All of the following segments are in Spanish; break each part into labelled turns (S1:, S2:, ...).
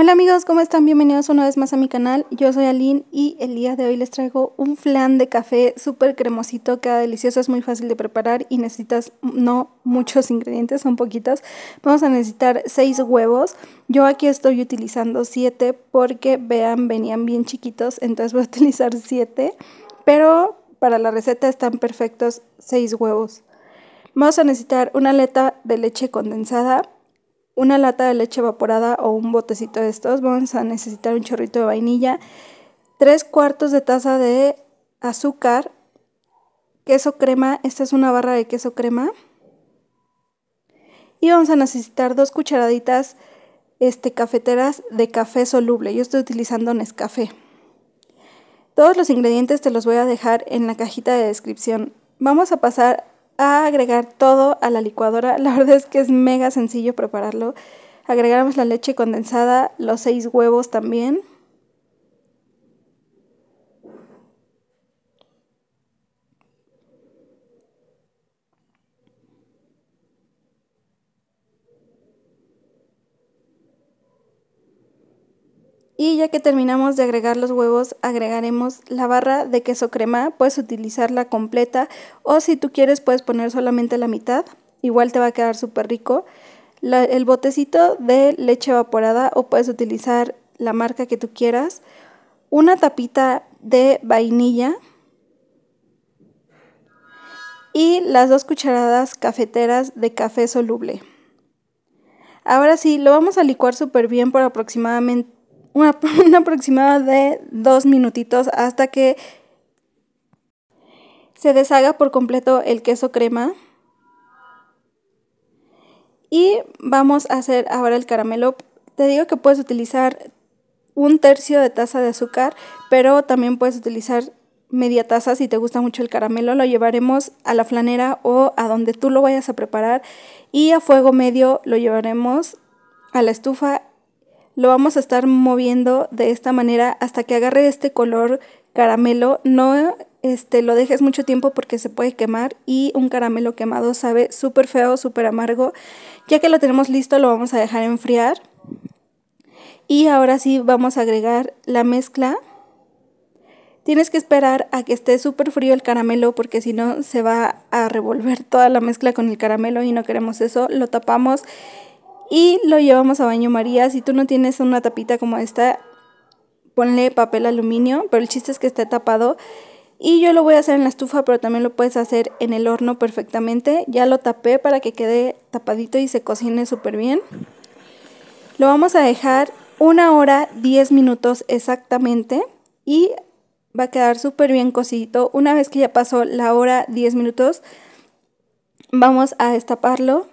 S1: Hola amigos, ¿cómo están? Bienvenidos una vez más a mi canal. Yo soy Aline y el día de hoy les traigo un flan de café súper cremosito, queda delicioso, es muy fácil de preparar y necesitas no muchos ingredientes, son poquitos. Vamos a necesitar 6 huevos. Yo aquí estoy utilizando 7 porque vean, venían bien chiquitos, entonces voy a utilizar 7, pero para la receta están perfectos 6 huevos. Vamos a necesitar una aleta de leche condensada, una lata de leche evaporada o un botecito de estos, vamos a necesitar un chorrito de vainilla, tres cuartos de taza de azúcar, queso crema, esta es una barra de queso crema, y vamos a necesitar dos cucharaditas este, cafeteras de café soluble. Yo estoy utilizando Nescafé. Todos los ingredientes te los voy a dejar en la cajita de descripción. Vamos a pasar a agregar todo a la licuadora. La verdad es que es mega sencillo prepararlo. Agregamos la leche condensada, los seis huevos también. Y ya que terminamos de agregar los huevos, agregaremos la barra de queso crema, puedes utilizarla completa o si tú quieres puedes poner solamente la mitad, igual te va a quedar súper rico. el botecito de leche evaporada o puedes utilizar la marca que tú quieras, una tapita de vainilla y las dos cucharadas cafeteras de café soluble. Ahora sí, lo vamos a licuar súper bien por aproximadamente una, aproximada de dos minutitos hasta que se deshaga por completo el queso crema. Y vamos a hacer ahora el caramelo. Te digo que puedes utilizar un tercio de taza de azúcar, pero también puedes utilizar media taza si te gusta mucho el caramelo. Lo llevaremos a la flanera o a donde tú lo vayas a preparar y a fuego medio lo llevaremos a la estufa lo vamos a estar moviendo de esta manera hasta que agarre este color caramelo. No este, lo dejes mucho tiempo porque se puede quemar y un caramelo quemado sabe súper feo, súper amargo. Ya que lo tenemos listo lo vamos a dejar enfriar. Y ahora sí vamos a agregar la mezcla. Tienes que esperar a que esté súper frío el caramelo porque si no se va a revolver toda la mezcla con el caramelo y no queremos eso. Lo tapamos y lo llevamos a baño María. Si tú no tienes una tapita como esta, ponle papel aluminio, pero el chiste es que esté tapado. Y yo lo voy a hacer en la estufa, pero también lo puedes hacer en el horno perfectamente. Ya lo tapé para que quede tapadito y se cocine súper bien. Lo vamos a dejar una hora diez minutos exactamente y va a quedar súper bien cocidito. Una vez que ya pasó la hora 10 minutos, vamos a destaparlo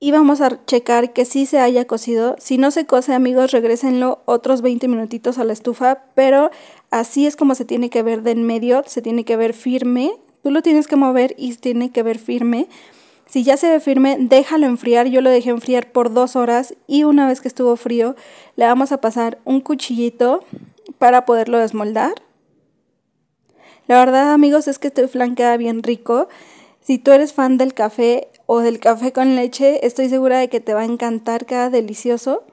S1: y vamos a checar que sí se haya cocido. Si no se cose, amigos, regrésenlo otros 20 minutitos a la estufa, pero así es como se tiene que ver de en medio, se tiene que ver firme. Tú lo tienes que mover y tiene que ver firme. Si ya se ve firme, déjalo enfriar. Yo lo dejé enfriar por dos horas y una vez que estuvo frío, le vamos a pasar un cuchillito para poderlo desmoldar. La verdad, amigos, es que este flan queda bien rico. Si tú eres fan del café, o del café con leche. Estoy segura de que te va a encantar, queda delicioso.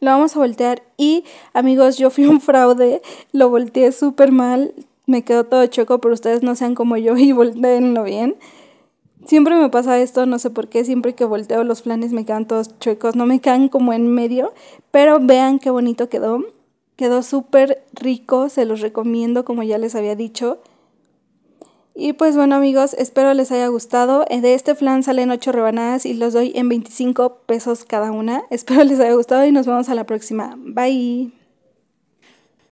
S1: Lo vamos a voltear y amigos, yo fui un fraude, lo volteé súper mal, me quedó todo choco, pero ustedes no sean como yo y volteenlo bien. Siempre me pasa esto, no sé por qué, siempre que volteo los flanes me quedan todos chuecos, no me quedan como en medio, pero vean qué bonito quedó. Quedó súper rico, se los recomiendo como ya les había dicho. Y pues bueno amigos, espero les haya gustado. Eh, de este flan salen 8 rebanadas y los doy en 25 pesos cada una. Espero les haya gustado y nos vemos a la próxima. Bye.